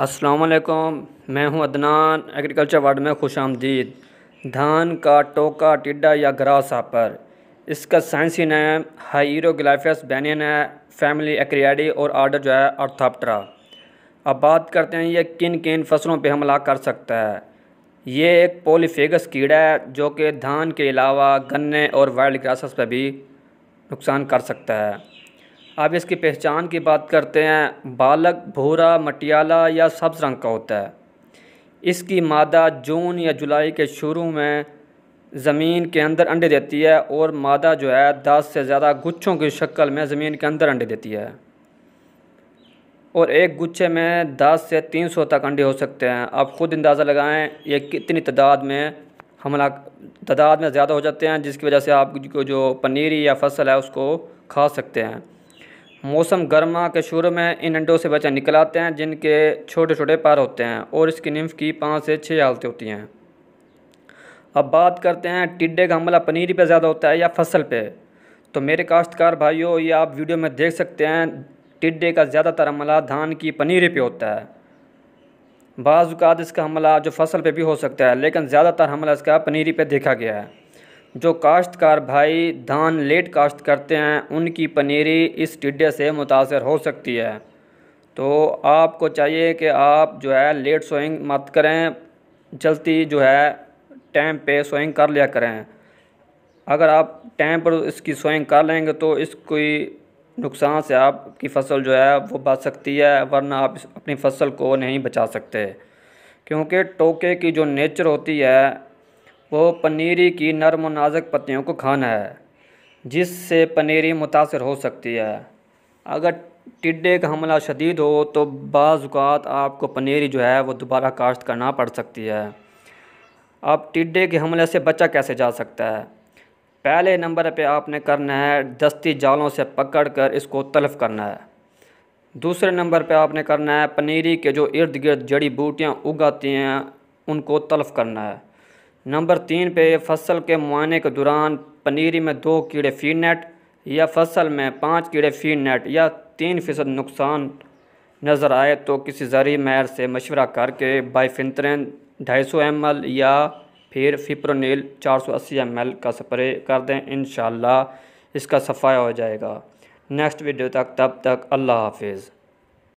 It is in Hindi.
असलकुम मैं हूं अदनान एग्रीकल्चर वार्ड में खुश आमदीद धान का टोका टिड्डा या ग्रास हापर इसका साइंसी नाम हाइरोग्लाफियस बैनियन है फैमिली एक्रियाडी और आर्डर जो है अर्थाप्टरा अब बात करते हैं ये किन किन फसलों पे हमला कर सकता है ये एक पोलीफेगस कीड़ा है जो कि धान के अलावा गन्ने और वाइल्ड ग्रासेस पर भी नुकसान कर सकता है अब इसकी पहचान की बात करते हैं बालक भूरा मटियाला या सब्ज़ रंग का होता है इसकी मादा जून या जुलाई के शुरू में ज़मीन के अंदर अंडे देती है और मादा जो है दस से ज़्यादा गुच्छों की शक्ल में ज़मीन के अंदर अंडे देती है और एक गुच्छे में दस से तीन सौ तक अंडे हो सकते हैं आप ख़ुद अंदाज़ा लगाएं ये कितनी तादाद में हमला तादाद में ज़्यादा हो जाते हैं जिसकी वजह से आप जो पनीरी या फसल है उसको खा सकते हैं मौसम गर्मा के शुरू में इन अंडों से बच्चे निकल आते हैं जिनके छोटे छोटे पैर होते हैं और इसकी निम्फ की पाँच से छः हालतें होती हैं अब बात करते हैं टिड्डे का हमला पनीर पे ज़्यादा होता है या फसल पे तो मेरे काश्तकार भाइयों ये आप वीडियो में देख सकते हैं टिड्डे का ज़्यादातर हमला धान की पनीरी पे होता है बाज़ात इसका हमला जो फसल पे भी हो सकता है लेकिन ज़्यादातर हमला इसका पनीरी पे देखा गया है जो काश्तकार भाई धान लेट काश्त करते हैं उनकी पनीरी इस टिड्डे से मुतासर हो सकती है तो आपको चाहिए कि आप जो है लेट सोइंग मत करें जल्दी जो है टाइम पे सोइंग कर लिया करें अगर आप टाइम पर इसकी सोइंग कर लेंगे तो इस कोई नुकसान से आपकी फसल जो है वो बच सकती है वरना आप अपनी फसल को नहीं बचा सकते क्योंकि टोके की जो नेचर होती है वो पनीरी की नरम और नाजुक पत्तियों को खाना है जिससे पनीरी मुतासर हो सकती है अगर टिड्डे का हमला शदीद हो तो बाज़ात आपको पनीरी जो है वो दोबारा काश्त करना पड़ सकती है अब टिड्डे के हमले से बचा कैसे जा सकता है पहले नंबर पे आपने करना है दस्ती जालों से पकड़कर इसको तलफ करना है दूसरे नंबर पे आपने करना है पनीरी के जो इर्द गिर्द जड़ी बूटियाँ उगाती हैं उनको तलफ करना है नंबर तीन पे फसल के मुआने के दौरान पनीरी में दो कीड़े फी नेट या फसल में पाँच कीड़े फी नेट या तीन फ़ीसद नुकसान नज़र आए तो किसी ज़रूरी मैर से मशवरा करके बाइफिनतरन ढाई सौ एम एल या फिर फिप्रोनील चार सौ अस्सी एम एल का स्प्रे कर दें इन इसका सफ़ाया हो जाएगा नेक्स्ट वीडियो तक तब तक अल्लाह हाफिज़